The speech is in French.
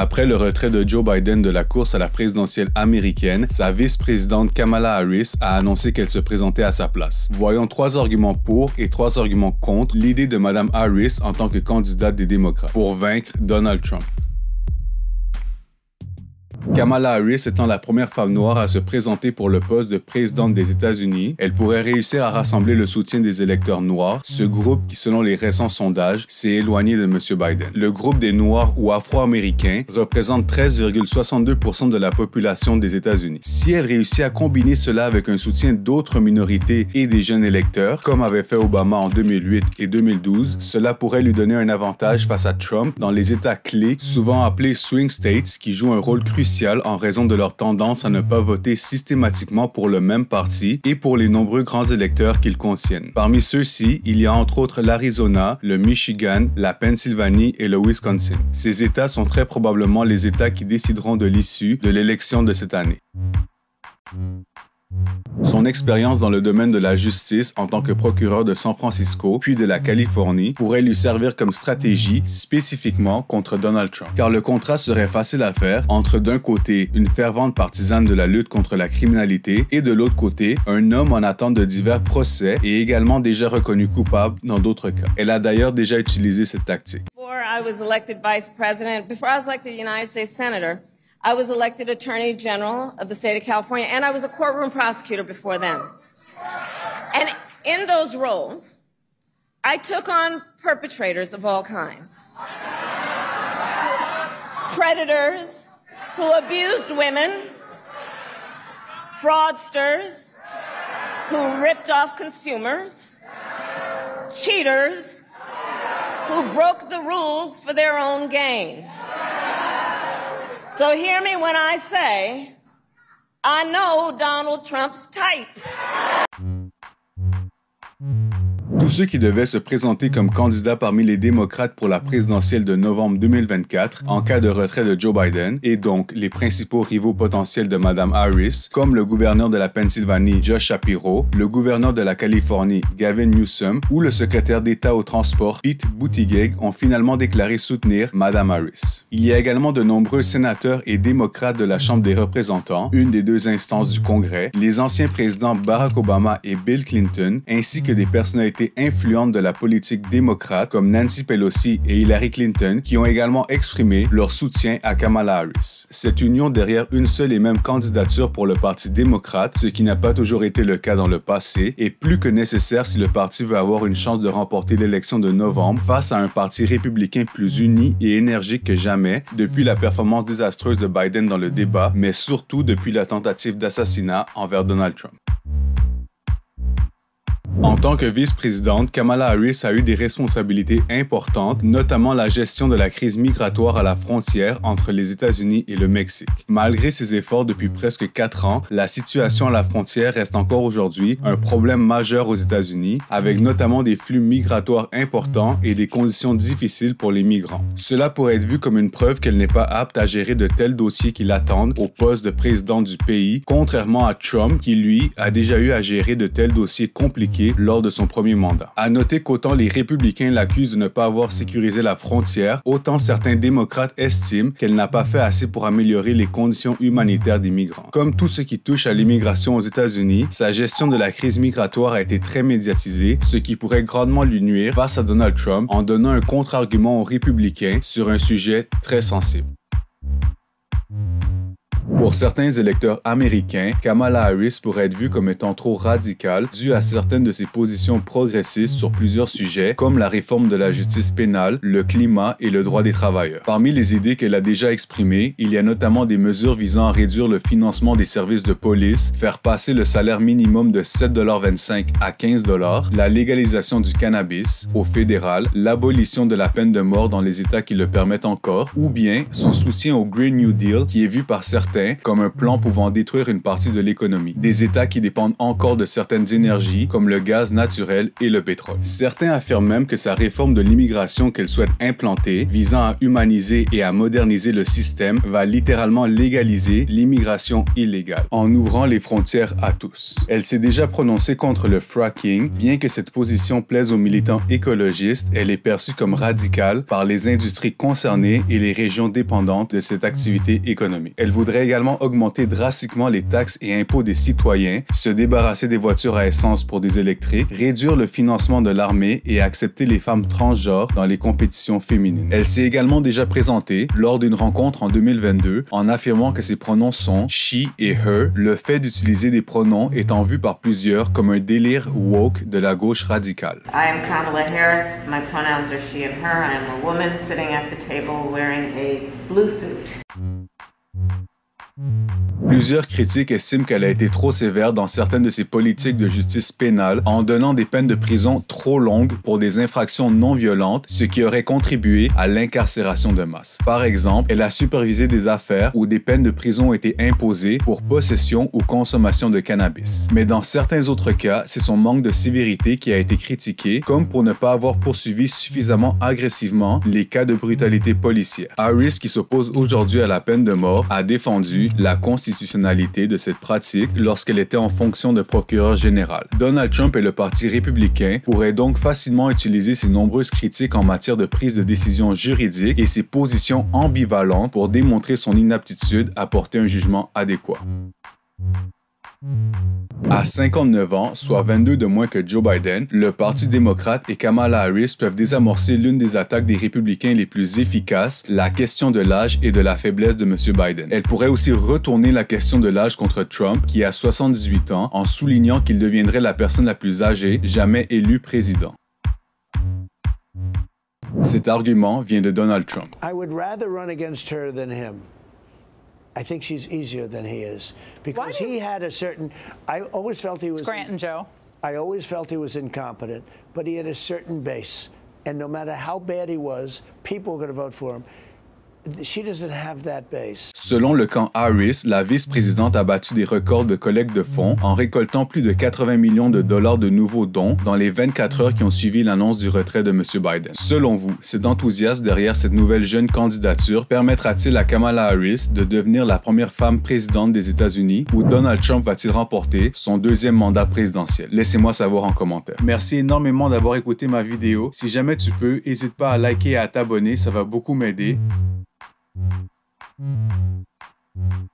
Après le retrait de Joe Biden de la course à la présidentielle américaine, sa vice-présidente Kamala Harris a annoncé qu'elle se présentait à sa place. Voyons trois arguments pour et trois arguments contre l'idée de Mme Harris en tant que candidate des démocrates pour vaincre Donald Trump. Kamala Harris étant la première femme noire à se présenter pour le poste de présidente des États-Unis, elle pourrait réussir à rassembler le soutien des électeurs noirs, ce groupe qui, selon les récents sondages, s'est éloigné de M. Biden. Le groupe des Noirs ou Afro-Américains représente 13,62% de la population des États-Unis. Si elle réussit à combiner cela avec un soutien d'autres minorités et des jeunes électeurs, comme avait fait Obama en 2008 et 2012, cela pourrait lui donner un avantage face à Trump dans les États clés, souvent appelés swing states, qui jouent un rôle crucial en raison de leur tendance à ne pas voter systématiquement pour le même parti et pour les nombreux grands électeurs qu'ils contiennent. Parmi ceux-ci, il y a entre autres l'Arizona, le Michigan, la Pennsylvanie et le Wisconsin. Ces États sont très probablement les États qui décideront de l'issue de l'élection de cette année. Son expérience dans le domaine de la justice en tant que procureur de San Francisco puis de la Californie pourrait lui servir comme stratégie spécifiquement contre Donald Trump, car le contrat serait facile à faire entre d'un côté une fervente partisane de la lutte contre la criminalité et de l'autre côté un homme en attente de divers procès et également déjà reconnu coupable dans d'autres cas. Elle a d'ailleurs déjà utilisé cette tactique. I was elected Attorney General of the state of California, and I was a courtroom prosecutor before then. And in those roles, I took on perpetrators of all kinds predators who abused women, fraudsters who ripped off consumers, cheaters who broke the rules for their own gain. So hear me when I say, I know Donald Trump's type. Tous ceux qui devaient se présenter comme candidats parmi les démocrates pour la présidentielle de novembre 2024 en cas de retrait de Joe Biden, et donc les principaux rivaux potentiels de Mme Harris, comme le gouverneur de la Pennsylvanie Josh Shapiro, le gouverneur de la Californie Gavin Newsom ou le secrétaire d'État au transport Pete Buttigieg, ont finalement déclaré soutenir Mme Harris. Il y a également de nombreux sénateurs et démocrates de la Chambre des représentants, une des deux instances du Congrès, les anciens présidents Barack Obama et Bill Clinton, ainsi que des personnalités influentes de la politique démocrate comme Nancy Pelosi et Hillary Clinton qui ont également exprimé leur soutien à Kamala Harris. Cette union derrière une seule et même candidature pour le Parti démocrate, ce qui n'a pas toujours été le cas dans le passé, est plus que nécessaire si le parti veut avoir une chance de remporter l'élection de novembre face à un parti républicain plus uni et énergique que jamais depuis la performance désastreuse de Biden dans le débat, mais surtout depuis la tentative d'assassinat envers Donald Trump. En tant que vice-présidente, Kamala Harris a eu des responsabilités importantes, notamment la gestion de la crise migratoire à la frontière entre les États-Unis et le Mexique. Malgré ses efforts depuis presque quatre ans, la situation à la frontière reste encore aujourd'hui un problème majeur aux États-Unis, avec notamment des flux migratoires importants et des conditions difficiles pour les migrants. Cela pourrait être vu comme une preuve qu'elle n'est pas apte à gérer de tels dossiers qui l'attendent au poste de président du pays, contrairement à Trump qui, lui, a déjà eu à gérer de tels dossiers compliqués lors de son premier mandat. À noter qu'autant les républicains l'accusent de ne pas avoir sécurisé la frontière, autant certains démocrates estiment qu'elle n'a pas fait assez pour améliorer les conditions humanitaires des migrants. Comme tout ce qui touche à l'immigration aux États-Unis, sa gestion de la crise migratoire a été très médiatisée, ce qui pourrait grandement lui nuire face à Donald Trump en donnant un contre-argument aux républicains sur un sujet très sensible. Pour certains électeurs américains, Kamala Harris pourrait être vue comme étant trop radicale due à certaines de ses positions progressistes sur plusieurs sujets comme la réforme de la justice pénale, le climat et le droit des travailleurs. Parmi les idées qu'elle a déjà exprimées, il y a notamment des mesures visant à réduire le financement des services de police, faire passer le salaire minimum de 7,25 à 15 la légalisation du cannabis au fédéral, l'abolition de la peine de mort dans les États qui le permettent encore, ou bien son soutien au Green New Deal qui est vu par certains comme un plan pouvant détruire une partie de l'économie. Des États qui dépendent encore de certaines énergies, comme le gaz naturel et le pétrole. Certains affirment même que sa réforme de l'immigration qu'elle souhaite implanter, visant à humaniser et à moderniser le système, va littéralement légaliser l'immigration illégale, en ouvrant les frontières à tous. Elle s'est déjà prononcée contre le fracking, bien que cette position plaise aux militants écologistes, elle est perçue comme radicale par les industries concernées et les régions dépendantes de cette activité économique. Elle voudrait également augmenter drastiquement les taxes et impôts des citoyens, se débarrasser des voitures à essence pour des électriques, réduire le financement de l'armée et accepter les femmes transgenres dans les compétitions féminines. Elle s'est également déjà présentée lors d'une rencontre en 2022 en affirmant que ses pronoms sont she et her, le fait d'utiliser des pronoms étant vu par plusieurs comme un délire woke de la gauche radicale. Plusieurs critiques estiment qu'elle a été trop sévère dans certaines de ses politiques de justice pénale en donnant des peines de prison trop longues pour des infractions non violentes, ce qui aurait contribué à l'incarcération de masse. Par exemple, elle a supervisé des affaires où des peines de prison étaient imposées pour possession ou consommation de cannabis. Mais dans certains autres cas, c'est son manque de sévérité qui a été critiqué, comme pour ne pas avoir poursuivi suffisamment agressivement les cas de brutalité policière. Harris, qui s'oppose aujourd'hui à la peine de mort, a défendu la constitution de cette pratique lorsqu'elle était en fonction de procureur général. Donald Trump et le Parti républicain pourraient donc facilement utiliser ses nombreuses critiques en matière de prise de décision juridique et ses positions ambivalentes pour démontrer son inaptitude à porter un jugement adéquat. À 59 ans, soit 22 de moins que Joe Biden, le Parti démocrate et Kamala Harris peuvent désamorcer l'une des attaques des républicains les plus efficaces, la question de l'âge et de la faiblesse de M. Biden. Elle pourrait aussi retourner la question de l'âge contre Trump, qui a 78 ans, en soulignant qu'il deviendrait la personne la plus âgée jamais élue président. Cet argument vient de Donald Trump. I think she's easier than he is because he had a certain. I always felt he was Scranton Joe. I always felt he was incompetent, but he had a certain base, and no matter how bad he was, people were going to vote for him. Selon le camp Harris, la vice-présidente a battu des records de collecte de fonds en récoltant plus de 80 millions de dollars de nouveaux dons dans les 24 heures qui ont suivi l'annonce du retrait de M. Biden. Selon vous, cet enthousiasme derrière cette nouvelle jeune candidature permettra-t-il à Kamala Harris de devenir la première femme présidente des États-Unis ou Donald Trump va-t-il remporter son deuxième mandat présidentiel? Laissez-moi savoir en commentaire. Merci énormément d'avoir écouté ma vidéo. Si jamais tu peux, n'hésite pas à liker et à t'abonner, ça va beaucoup m'aider. Mm-hmm.